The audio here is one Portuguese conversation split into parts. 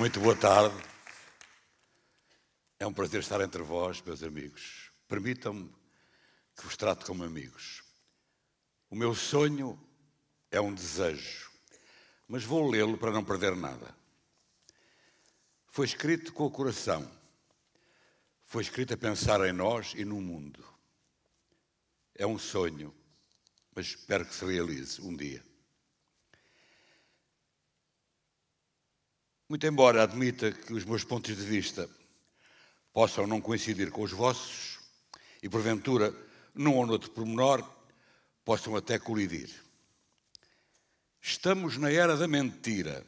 Muito boa tarde. É um prazer estar entre vós, meus amigos. Permitam-me que vos trate como amigos. O meu sonho é um desejo, mas vou lê-lo para não perder nada. Foi escrito com o coração. Foi escrito a pensar em nós e no mundo. É um sonho, mas espero que se realize um dia. Muito embora admita que os meus pontos de vista possam não coincidir com os vossos e, porventura, num ou noutro pormenor, possam até colidir. Estamos na era da mentira,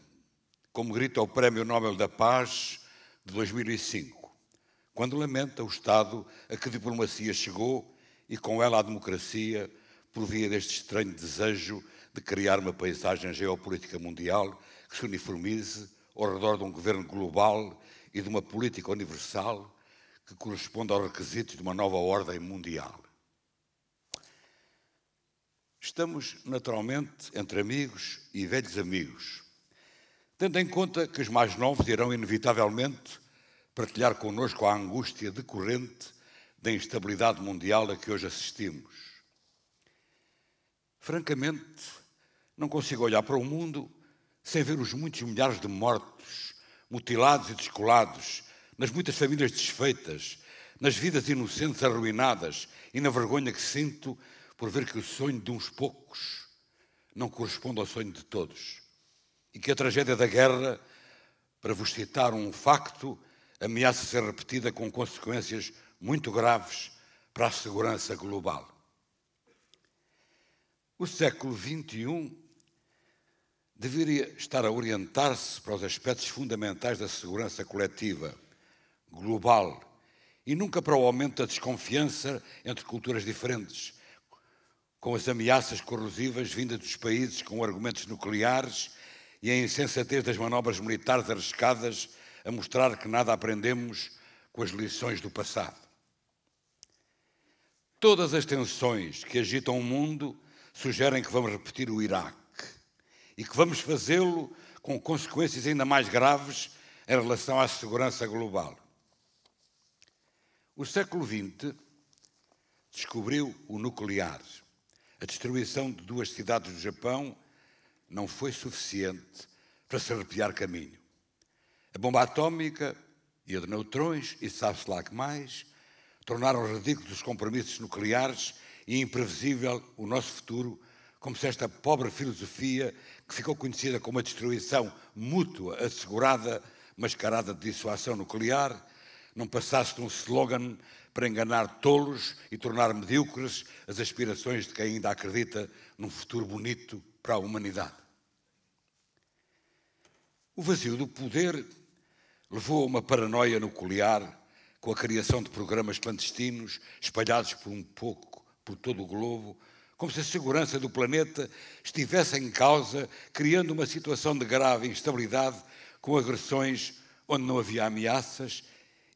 como grita o Prémio Nobel da Paz de 2005, quando lamenta o estado a que a diplomacia chegou e com ela a democracia por via deste estranho desejo de criar uma paisagem geopolítica mundial que se uniformize ao redor de um governo global e de uma política universal que corresponde aos requisitos de uma nova ordem mundial. Estamos naturalmente entre amigos e velhos amigos, tendo em conta que os mais novos irão inevitavelmente partilhar connosco a angústia decorrente da instabilidade mundial a que hoje assistimos. Francamente, não consigo olhar para o mundo sem ver os muitos milhares de mortos, mutilados e descolados, nas muitas famílias desfeitas, nas vidas inocentes arruinadas e na vergonha que sinto por ver que o sonho de uns poucos não corresponde ao sonho de todos. E que a tragédia da guerra, para vos citar um facto, ameaça ser repetida com consequências muito graves para a segurança global. O século XXI deveria estar a orientar-se para os aspectos fundamentais da segurança coletiva, global, e nunca para o aumento da desconfiança entre culturas diferentes, com as ameaças corrosivas vindas dos países com argumentos nucleares e a insensatez das manobras militares arriscadas a mostrar que nada aprendemos com as lições do passado. Todas as tensões que agitam o mundo sugerem que vamos repetir o Iraque e que vamos fazê-lo com consequências ainda mais graves em relação à segurança global. O século XX descobriu o nuclear. A destruição de duas cidades do Japão não foi suficiente para se arrepiar caminho. A bomba atómica e a de neutrões, e sabe-se lá que mais, tornaram ridículos os compromissos nucleares e imprevisível o nosso futuro como se esta pobre filosofia, que ficou conhecida como a destruição mútua assegurada, mascarada de dissuação nuclear, não passasse de um slogan para enganar tolos e tornar medíocres as aspirações de quem ainda acredita num futuro bonito para a humanidade. O vazio do poder levou a uma paranoia nuclear com a criação de programas clandestinos espalhados por um pouco por todo o globo como se a segurança do planeta estivesse em causa, criando uma situação de grave instabilidade com agressões onde não havia ameaças,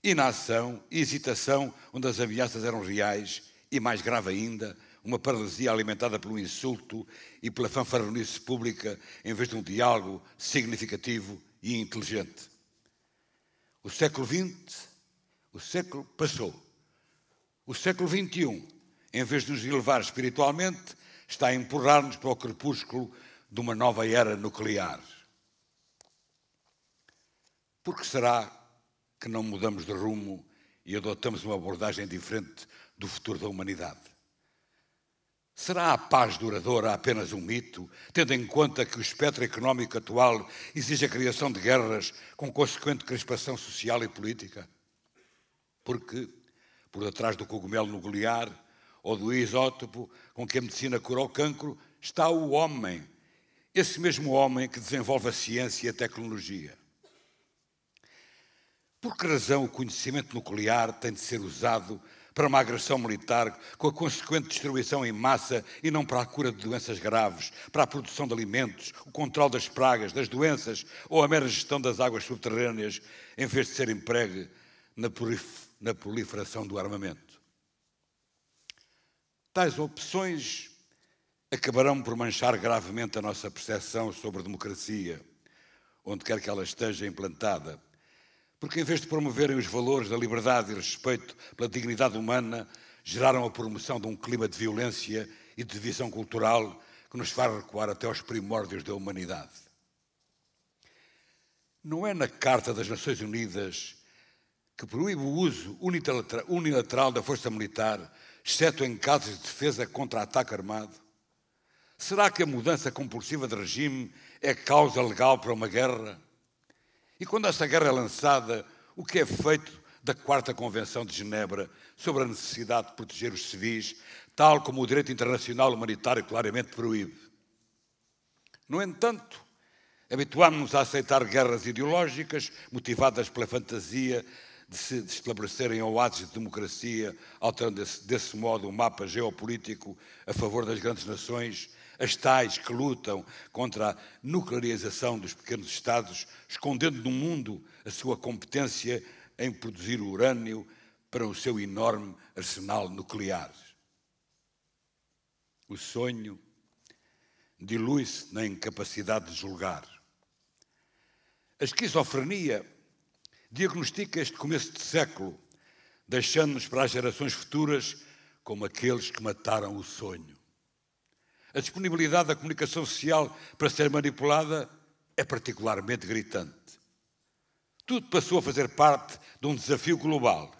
inação e hesitação onde as ameaças eram reais e, mais grave ainda, uma paralisia alimentada pelo insulto e pela fanfarronice pública em vez de um diálogo significativo e inteligente. O século XX, o século passou. O século XXI em vez de nos elevar espiritualmente, está a empurrar-nos para o crepúsculo de uma nova era nuclear. Por que será que não mudamos de rumo e adotamos uma abordagem diferente do futuro da humanidade? Será a paz duradoura apenas um mito, tendo em conta que o espectro económico atual exige a criação de guerras com consequente crispação social e política? Porque, por detrás do cogumelo no ou do isótopo com que a medicina cura o cancro, está o homem, esse mesmo homem que desenvolve a ciência e a tecnologia. Por que razão o conhecimento nuclear tem de ser usado para uma agressão militar com a consequente destruição em massa e não para a cura de doenças graves, para a produção de alimentos, o controle das pragas, das doenças ou a mera gestão das águas subterrâneas, em vez de ser empregue na proliferação do armamento? Tais opções acabarão por manchar gravemente a nossa percepção sobre democracia, onde quer que ela esteja implantada, porque em vez de promoverem os valores da liberdade e respeito pela dignidade humana, geraram a promoção de um clima de violência e de divisão cultural que nos faz recuar até aos primórdios da humanidade. Não é na Carta das Nações Unidas que proíbe o uso unilateral da força militar exceto em casos de defesa contra ataque armado? Será que a mudança compulsiva de regime é causa legal para uma guerra? E quando esta guerra é lançada, o que é feito da Quarta Convenção de Genebra sobre a necessidade de proteger os civis, tal como o direito internacional humanitário claramente proíbe? No entanto, habituámos-nos a aceitar guerras ideológicas motivadas pela fantasia de se estabelecerem ao oásis de democracia, alterando desse modo o um mapa geopolítico a favor das grandes nações, as tais que lutam contra a nuclearização dos pequenos Estados, escondendo no mundo a sua competência em produzir urânio para o seu enorme arsenal nuclear. O sonho dilui-se na incapacidade de julgar. A esquizofrenia diagnostica este começo de século, deixando-nos para as gerações futuras como aqueles que mataram o sonho. A disponibilidade da comunicação social para ser manipulada é particularmente gritante. Tudo passou a fazer parte de um desafio global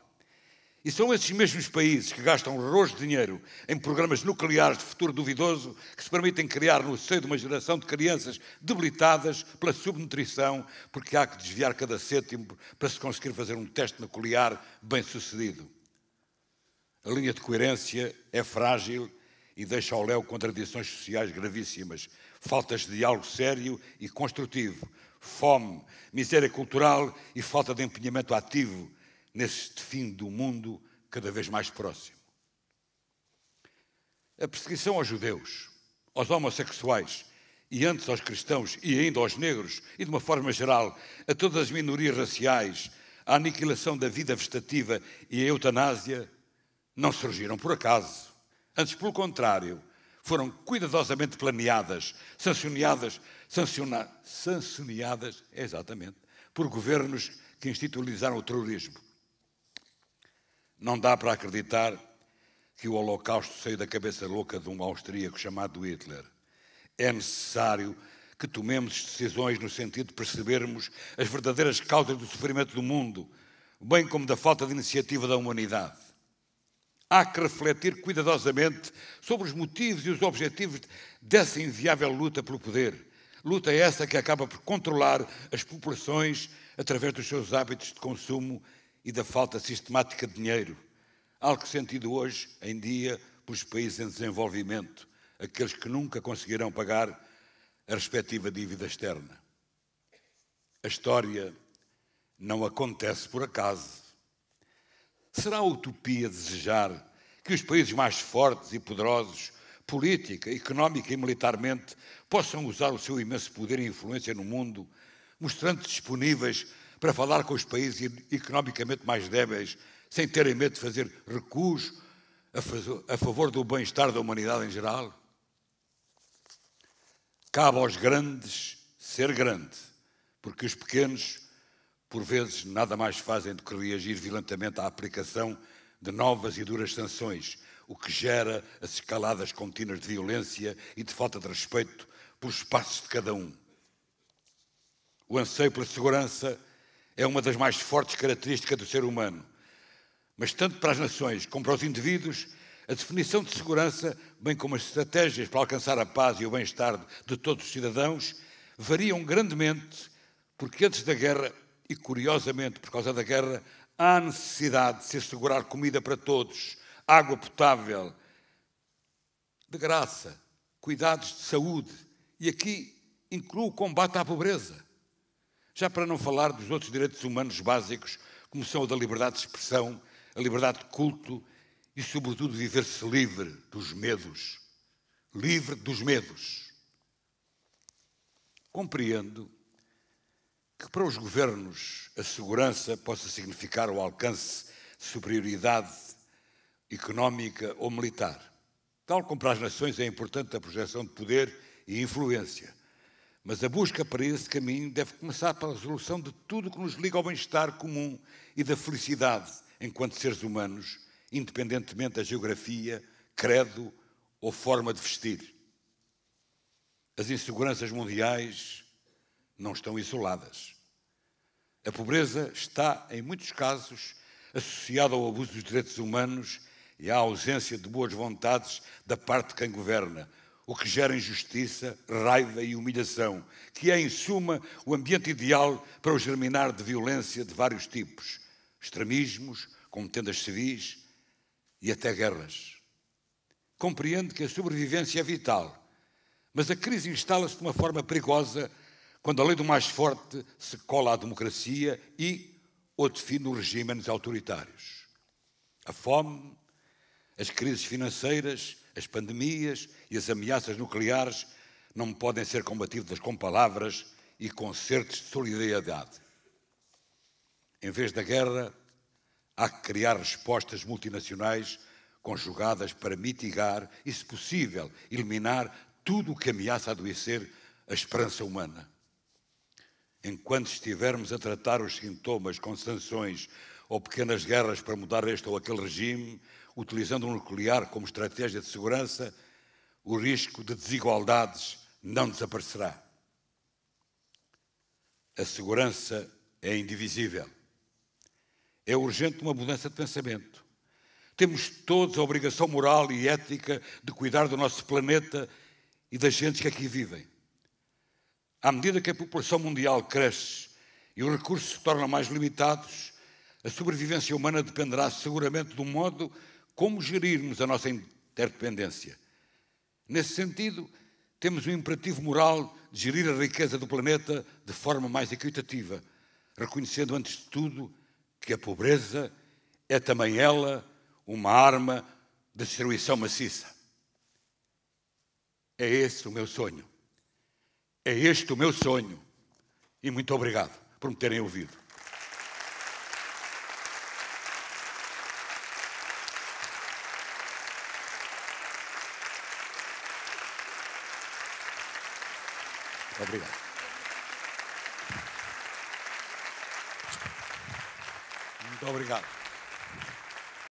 e são esses mesmos países que gastam rosto de dinheiro em programas nucleares de futuro duvidoso que se permitem criar no seio de uma geração de crianças debilitadas pela subnutrição, porque há que desviar cada cêntimo para se conseguir fazer um teste nuclear bem sucedido. A linha de coerência é frágil e deixa ao léu contradições sociais gravíssimas, faltas de diálogo sério e construtivo, fome, miséria cultural e falta de empenhamento ativo neste fim do mundo cada vez mais próximo. A perseguição aos judeus, aos homossexuais e antes aos cristãos e ainda aos negros e de uma forma geral a todas as minorias raciais, a aniquilação da vida vegetativa e a eutanásia não surgiram por acaso. Antes, pelo contrário, foram cuidadosamente planeadas, sancionadas, sanciona, sancionadas, exatamente, por governos que institucionalizaram o terrorismo não dá para acreditar que o Holocausto saiu da cabeça louca de um austríaco chamado Hitler. É necessário que tomemos decisões no sentido de percebermos as verdadeiras causas do sofrimento do mundo, bem como da falta de iniciativa da humanidade. Há que refletir cuidadosamente sobre os motivos e os objetivos dessa inviável luta pelo poder. Luta essa que acaba por controlar as populações através dos seus hábitos de consumo e da falta sistemática de dinheiro, algo sentido hoje em dia pelos países em desenvolvimento, aqueles que nunca conseguirão pagar a respectiva dívida externa. A história não acontece por acaso. Será utopia desejar que os países mais fortes e poderosos, política, económica e militarmente, possam usar o seu imenso poder e influência no mundo, mostrando-se disponíveis para falar com os países economicamente mais débeis, sem terem medo de fazer recuos a favor do bem-estar da humanidade em geral? Cabe aos grandes ser grande, porque os pequenos, por vezes, nada mais fazem do que reagir violentamente à aplicação de novas e duras sanções, o que gera as escaladas contínuas de violência e de falta de respeito pelos espaços de cada um. O anseio pela segurança é uma das mais fortes características do ser humano. Mas tanto para as nações como para os indivíduos, a definição de segurança, bem como as estratégias para alcançar a paz e o bem-estar de todos os cidadãos, variam grandemente, porque antes da guerra, e curiosamente por causa da guerra, há necessidade de se assegurar comida para todos, água potável, de graça, cuidados de saúde, e aqui incluo o combate à pobreza. Já para não falar dos outros direitos humanos básicos, como são o da liberdade de expressão, a liberdade de culto e, sobretudo, viver-se livre dos medos. Livre dos medos. Compreendo que para os governos a segurança possa significar o alcance de superioridade económica ou militar. Tal como para as nações é importante a projeção de poder e influência. Mas a busca para esse caminho deve começar pela resolução de tudo que nos liga ao bem-estar comum e da felicidade enquanto seres humanos, independentemente da geografia, credo ou forma de vestir. As inseguranças mundiais não estão isoladas. A pobreza está, em muitos casos, associada ao abuso dos direitos humanos e à ausência de boas vontades da parte de quem governa, o que gera injustiça, raiva e humilhação, que é, em suma, o ambiente ideal para o germinar de violência de vários tipos, extremismos, contendas civis e até guerras. Compreendo que a sobrevivência é vital, mas a crise instala-se de uma forma perigosa quando a lei do mais forte se cola à democracia e ou define os regimes autoritários. A fome, as crises financeiras, as pandemias e as ameaças nucleares não podem ser combatidas com palavras e concertos de solidariedade. Em vez da guerra, há que criar respostas multinacionais conjugadas para mitigar e, se possível, eliminar tudo o que ameaça adoecer a esperança humana. Enquanto estivermos a tratar os sintomas com sanções ou pequenas guerras para mudar este ou aquele regime, utilizando o nuclear como estratégia de segurança, o risco de desigualdades não desaparecerá. A segurança é indivisível. É urgente uma mudança de pensamento. Temos todos a obrigação moral e ética de cuidar do nosso planeta e das gentes que aqui vivem. À medida que a população mundial cresce e os recursos se tornam mais limitados, a sobrevivência humana dependerá seguramente do modo como gerirmos a nossa interdependência. Nesse sentido, temos o um imperativo moral de gerir a riqueza do planeta de forma mais equitativa, reconhecendo antes de tudo que a pobreza é também ela uma arma de destruição maciça. É esse o meu sonho. É este o meu sonho. E muito obrigado por me terem ouvido. Obrigado. Muito obrigado.